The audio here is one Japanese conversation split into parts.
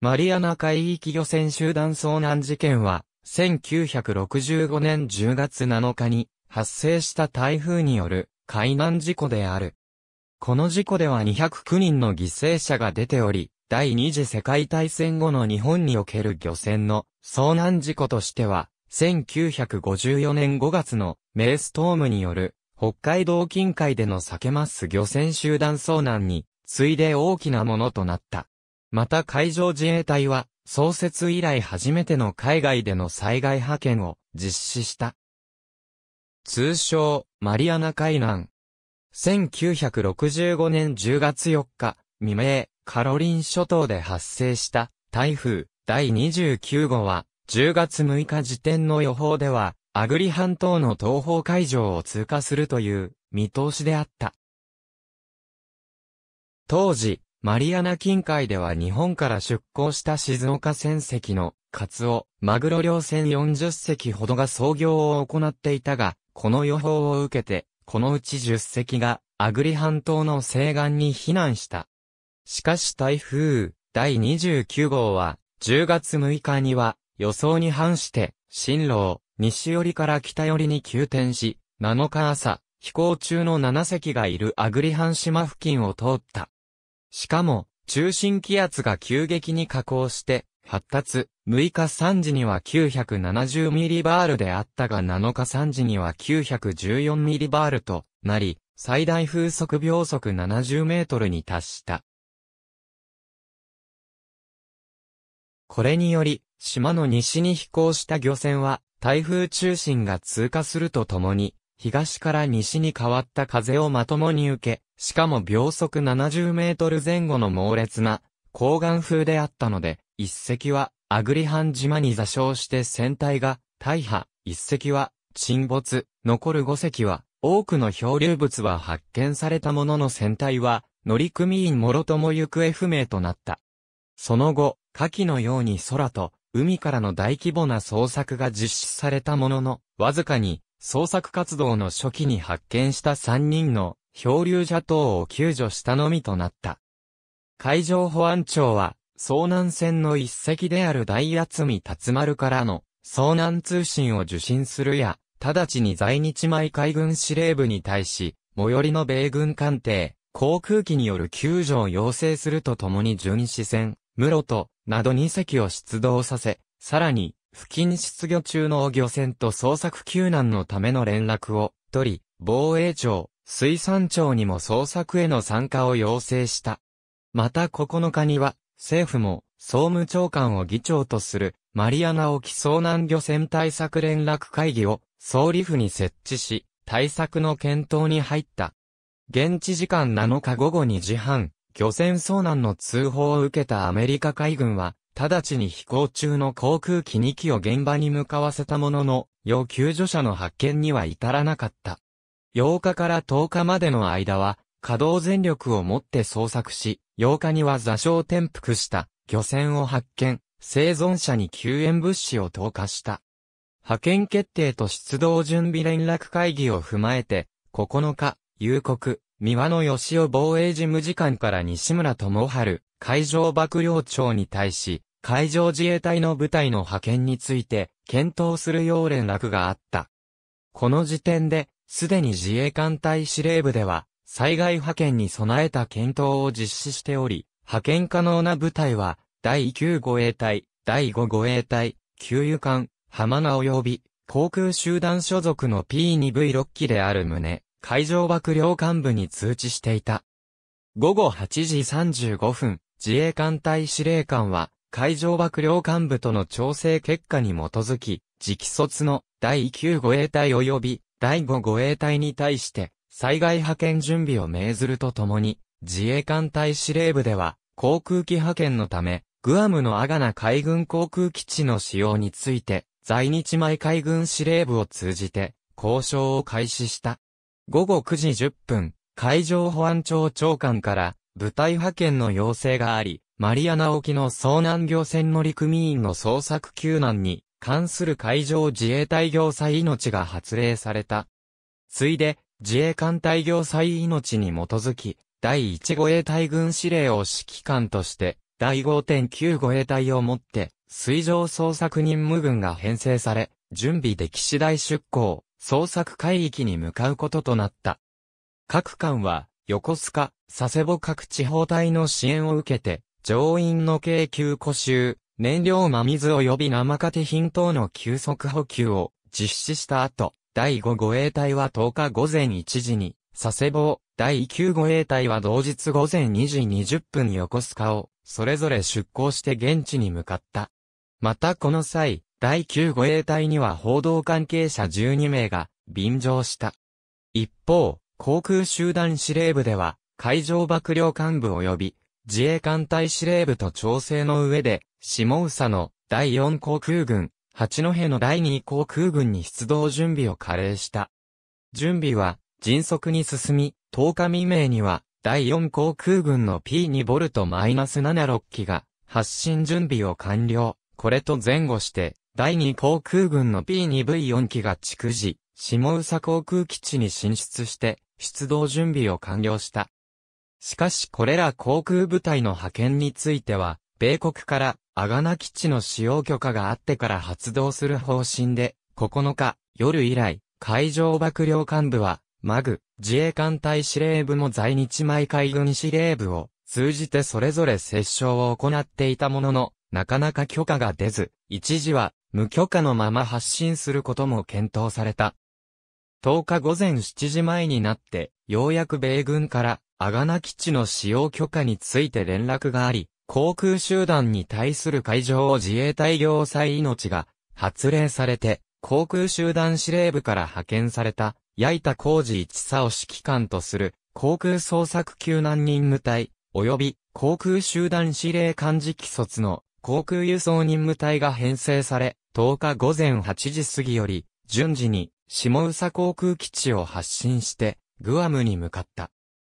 マリアナ海域漁船集団遭難事件は、1965年10月7日に発生した台風による海難事故である。この事故では209人の犠牲者が出ており、第二次世界大戦後の日本における漁船の遭難事故としては、1954年5月のメレストームによる北海道近海でのサケマス漁船集団遭難に次いで大きなものとなった。また海上自衛隊は、創設以来初めての海外での災害派遣を実施した。通称、マリアナ海難。1965年10月4日、未明、カロリン諸島で発生した台風第29号は、10月6日時点の予報では、アグリ半島の東方海上を通過するという見通しであった。当時、マリアナ近海では日本から出港した静岡船籍のカツオ、マグロ漁船40隻ほどが操業を行っていたが、この予報を受けて、このうち10隻がアグリ半島の西岸に避難した。しかし台風第29号は10月6日には予想に反して進路を西寄りから北寄りに急転し7日朝飛行中の7隻がいるアグリ半島付近を通った。しかも、中心気圧が急激に下降して、発達、6日3時には970ミリバールであったが7日3時には914ミリバールとなり、最大風速秒速70メートルに達した。これにより、島の西に飛行した漁船は、台風中心が通過するとともに、東から西に変わった風をまともに受け、しかも秒速70メートル前後の猛烈な、高岩風であったので、一隻は、アグリハン島に座礁して船体が、大破、一隻は、沈没、残る五隻は、多くの漂流物は発見されたものの船体は、乗組員諸とも行方不明となった。その後、下記のように空と、海からの大規模な捜索が実施されたものの、わずかに、捜索活動の初期に発見した三人の漂流者等を救助したのみとなった。海上保安庁は、遭難船の一隻である大厚み達丸からの遭難通信を受信するや、直ちに在日米海軍司令部に対し、最寄りの米軍艦艇、航空機による救助を要請するとともに巡視船、室戸、など2隻を出動させ、さらに、付近出魚中の漁船と捜索救難のための連絡を取り、防衛庁、水産庁にも捜索への参加を要請した。また9日には、政府も総務長官を議長とするマリアナ沖遭難漁船対策連絡会議を総理府に設置し、対策の検討に入った。現地時間7日午後2時半、漁船遭難の通報を受けたアメリカ海軍は、直ちに飛行中の航空機2機を現場に向かわせたものの、要救助者の発見には至らなかった。8日から10日までの間は、稼働全力をもって捜索し、8日には座礁転覆した漁船を発見、生存者に救援物資を投下した。派遣決定と出動準備連絡会議を踏まえて、9日、夕刻、三輪の吉尾防衛事務次官から西村智春、海上幕僚長に対し、海上自衛隊の部隊の派遣について、検討するよう連絡があった。この時点で、すでに自衛艦隊司令部では、災害派遣に備えた検討を実施しており、派遣可能な部隊は、第9護衛隊、第5護衛隊、給油艦、浜名及び、航空集団所属の P2V6 機である旨、海上幕僚幹部に通知していた。午後8時35分、自衛艦隊司令官は、海上幕僚幹部との調整結果に基づき、直卒の第9護衛隊及び第5護衛隊に対して、災害派遣準備を命ずるとともに、自衛艦隊司令部では、航空機派遣のため、グアムのアガナ海軍航空基地の使用について、在日米海軍司令部を通じて、交渉を開始した。午後9時10分、海上保安庁長官から、部隊派遣の要請があり、マリアナ沖の遭難漁船乗組員の捜索救難に関する海上自衛隊業祭命が発令された。ついで、自衛艦隊業祭命に基づき、第1護衛隊軍司令を指揮官として、第5.9護衛隊をもって、水上捜索任務軍が編成され、準備で岸大出港、捜索海域に向かうこととなった。各艦は、横須賀、佐世保各地方隊の支援を受けて、乗員の軽急補集、燃料真水及び生化手品等の急速補給を実施した後、第5護衛隊は10日午前1時に、佐世保、第9護衛隊は同日午前2時20分に横須賀を、それぞれ出港して現地に向かった。またこの際、第9護衛隊には報道関係者12名が、便乗した。一方、航空集団司令部では、海上幕僚幹部及び自衛艦隊司令部と調整の上で、下佐の第4航空軍、八戸の第2航空軍に出動準備を加齢した。準備は迅速に進み、10日未明には第4航空軍の P2 ボルト -76 機が発進準備を完了。これと前後して、第2航空軍の P2V4 機が築地、下宇佐航空基地に進出して、出動準備を完了した。しかしこれら航空部隊の派遣については、米国からアガナ基地の使用許可があってから発動する方針で、9日夜以来、海上幕僚幹部は、マグ、自衛艦隊司令部も在日米海軍司令部を通じてそれぞれ接触を行っていたものの、なかなか許可が出ず、一時は無許可のまま発信することも検討された。10日午前7時前になって、ようやく米軍からアガナ基地の使用許可について連絡があり、航空集団に対する海上自衛隊要塞命が発令されて、航空集団司令部から派遣された、矢板浩二一佐を指揮官とする、航空捜索救難任務隊、及び航空集団司令官次期卒の航空輸送任務隊が編成され、10日午前8時過ぎより、順次に、下宇佐航空基地を発進して、グアムに向かった。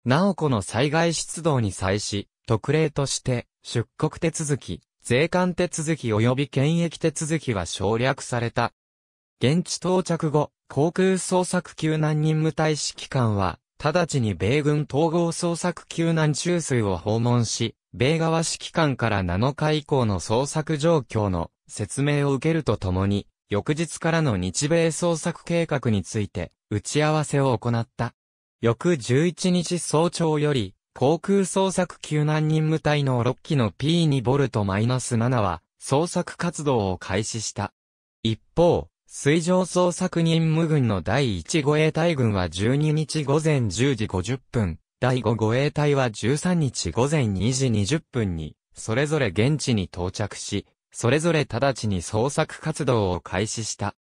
なお子の災害出動に際し、特例として、出国手続き、税関手続き及び検疫手続きは省略された。現地到着後、航空捜索救難任務大使機関は、直ちに米軍統合捜索救難中枢を訪問し、米側指揮官から7日以降の捜索状況の説明を受けるとともに、翌日からの日米捜索計画について打ち合わせを行った。翌11日早朝より、航空捜索救難任務隊の6機の P2 ボルト -7 は、捜索活動を開始した。一方、水上捜索任務軍の第1護衛隊軍は12日午前10時50分、第5護衛隊は13日午前2時20分に、それぞれ現地に到着し、それぞれ直ちに捜索活動を開始した。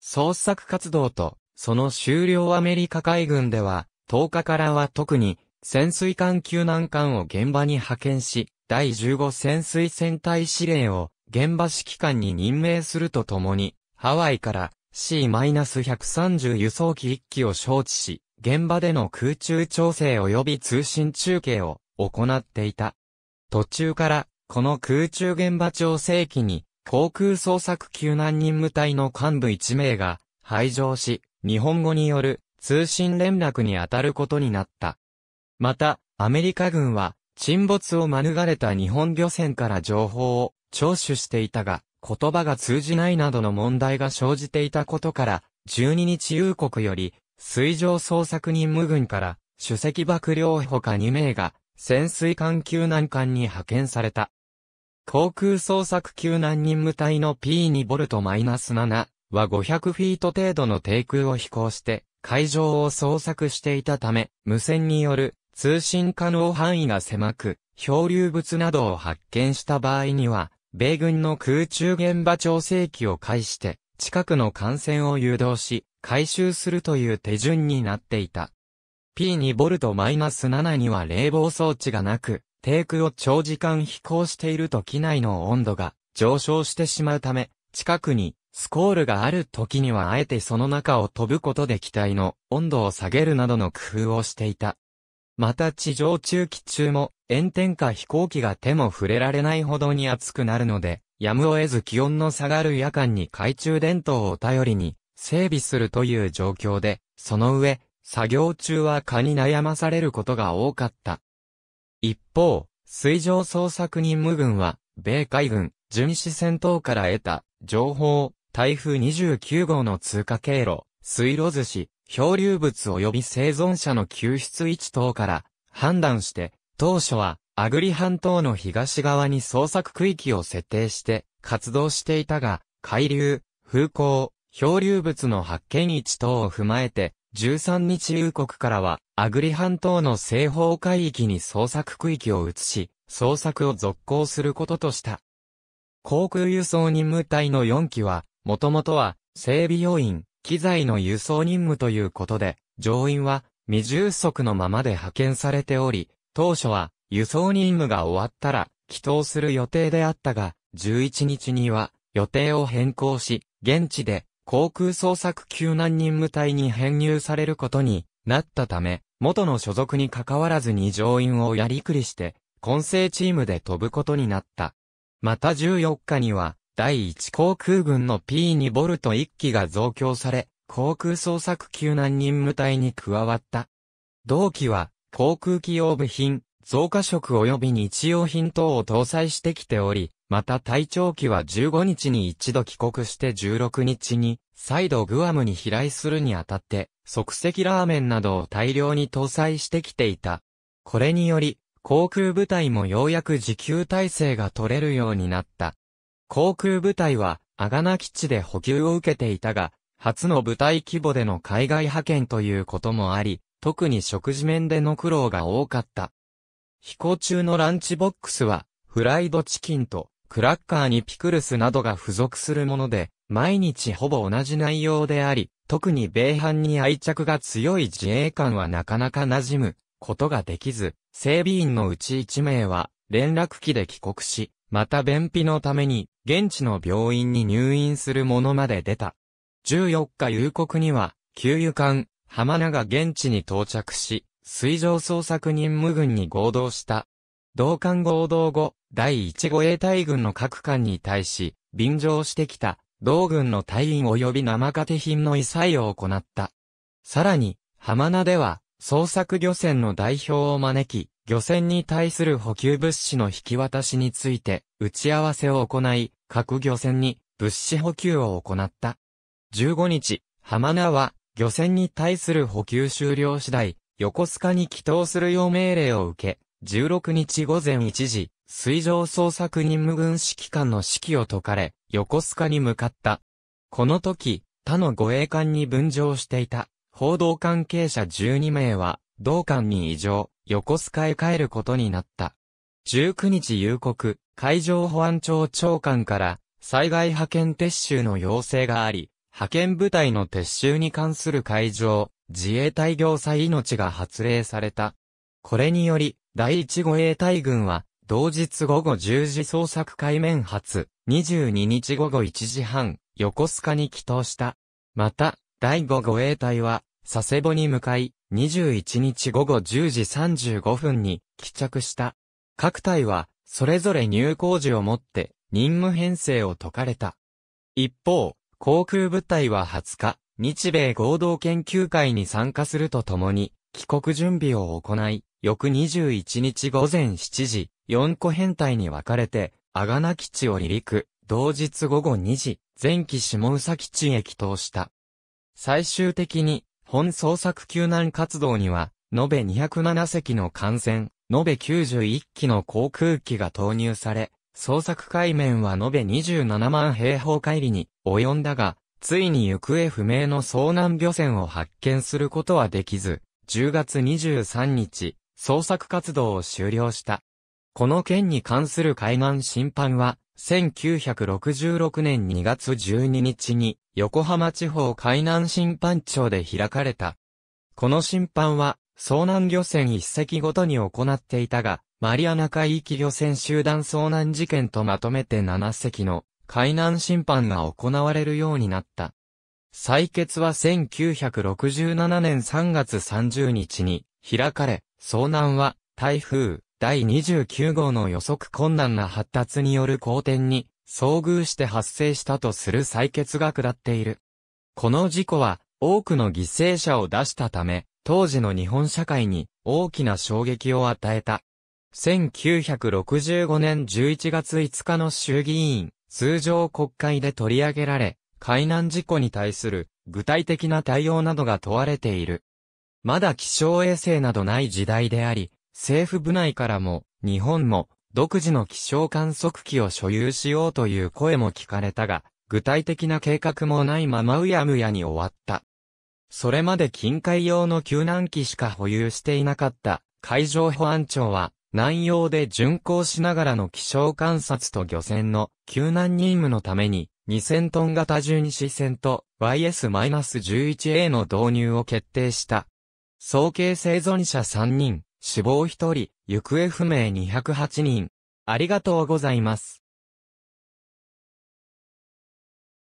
捜索活動と、その終了アメリカ海軍では、10日からは特に、潜水艦救難艦を現場に派遣し、第15潜水船隊司令を現場指揮官に任命するとともに、ハワイから C-130 輸送機1機を招致し、現場での空中調整及び通信中継を行っていた。途中から、この空中現場調整機に、航空捜索救難任務隊の幹部1名が、排乗し、日本語による通信連絡に当たることになった。また、アメリカ軍は、沈没を免れた日本漁船から情報を聴取していたが、言葉が通じないなどの問題が生じていたことから、12日夕刻より、水上捜索任務軍から、主席幕僚ほか2名が、潜水艦救難艦に派遣された。航空捜索救難任務隊の P2 ボルトマイナス7は500フィート程度の低空を飛行して、海上を捜索していたため、無線による通信可能範囲が狭く、漂流物などを発見した場合には、米軍の空中現場調整機を介して、近くの艦船を誘導し、回収するという手順になっていた。P2 ボルト -7 には冷房装置がなく、低空を長時間飛行していると機内の温度が上昇してしまうため、近くにスコールがある時にはあえてその中を飛ぶことで機体の温度を下げるなどの工夫をしていた。また地上中期中も炎天下飛行機が手も触れられないほどに暑くなるので、やむを得ず気温の下がる夜間に懐中電灯を頼りに整備するという状況で、その上、作業中は蚊に悩まされることが多かった。一方、水上捜索任務軍は、米海軍、巡視戦闘から得た情報を台風29号の通過経路、水路寿司、漂流物及び生存者の救出位置等から判断して、当初は、アグリ半島の東側に捜索区域を設定して活動していたが、海流、風光、漂流物の発見位置等を踏まえて、13日夕刻からは、アグリ半島の西方海域に捜索区域を移し、捜索を続行することとした。航空輸送任務隊の4機は、もともとは、整備要員、機材の輸送任務ということで、乗員は、未充足のままで派遣されており、当初は、輸送任務が終わったら、帰投する予定であったが、11日には、予定を変更し、現地で、航空捜索救難任務隊に編入されることになったため、元の所属に関わらずに乗員をやりくりして、混成チームで飛ぶことになった。また14日には、第1航空軍の P2 ボルト1機が増強され、航空捜索救難任務隊に加わった。同機は、航空機用部品、増加食及び日用品等を搭載してきており、また隊長機は15日に一度帰国して16日に、再度グアムに飛来するにあたって、即席ラーメンなどを大量に搭載してきていた。これにより、航空部隊もようやく自給体制が取れるようになった。航空部隊は、アガナ基地で補給を受けていたが、初の部隊規模での海外派遣ということもあり、特に食事面での苦労が多かった。飛行中のランチボックスは、フライドチキンとクラッカーにピクルスなどが付属するもので、毎日ほぼ同じ内容であり、特に米飯に愛着が強い自衛官はなかなか馴染むことができず、整備員のうち1名は連絡機で帰国し、また便秘のために現地の病院に入院するものまで出た。14日夕刻には、給油艦、浜名が現地に到着し、水上捜索任務軍に合同した。同艦合同後、第1護衛隊軍の各艦に対し、便乗してきた、同軍の隊員及び生庭品の異彩を行った。さらに、浜名では、捜索漁船の代表を招き、漁船に対する補給物資の引き渡しについて、打ち合わせを行い、各漁船に物資補給を行った。15日、浜名は漁船に対する補給終了次第、横須賀に帰島するよう命令を受け、16日午前1時、水上捜索任務軍指揮官の指揮を解かれ、横須賀に向かった。この時、他の護衛艦に分乗していた、報道関係者12名は、同艦に異常、横須賀へ帰ることになった。19日夕刻、海上保安庁長官から災害派遣撤収の要請があり、派遣部隊の撤収に関する海上、自衛隊行災命が発令された。これにより、第一護衛隊軍は、同日午後10時捜索海面発、22日午後1時半、横須賀に帰投した。また、第5護衛隊は、佐世保に向かい、21日午後10時35分に帰着した。各隊は、それぞれ入港時をもって任務編成を解かれた。一方、航空部隊は20日、日米合同研究会に参加するとともに、帰国準備を行い、翌21日午前7時、4個編隊に分かれて、阿賀名基地を離陸、同日午後2時、前期下宇佐基地へ帰投した。最終的に、本捜索救難活動には、延べ207隻の艦船、延べ91機の航空機が投入され、捜索海面は延べ27万平方海里に及んだが、ついに行方不明の遭難漁船を発見することはできず、10月23日、捜索活動を終了した。この件に関する海岸審判は、1966年2月12日に横浜地方海南審判庁で開かれた。この審判は遭難漁船一隻ごとに行っていたが、マリアナ海域漁船集団遭難事件とまとめて7隻の海難審判が行われるようになった。採決は1967年3月30日に開かれ、遭難は台風第29号の予測困難な発達による好転に遭遇して発生したとする採決が下っている。この事故は多くの犠牲者を出したため、当時の日本社会に大きな衝撃を与えた。1965年11月5日の衆議院通常国会で取り上げられ、海難事故に対する具体的な対応などが問われている。まだ気象衛星などない時代であり、政府部内からも日本も独自の気象観測機を所有しようという声も聞かれたが、具体的な計画もないままうやむやに終わった。それまで近海用の救難機しか保有していなかった海上保安庁は南洋で巡航しながらの気象観察と漁船の救難任務のために2000トン型12支船と YS-11A の導入を決定した。総計生存者3人、死亡1人、行方不明208人。ありがとうございます。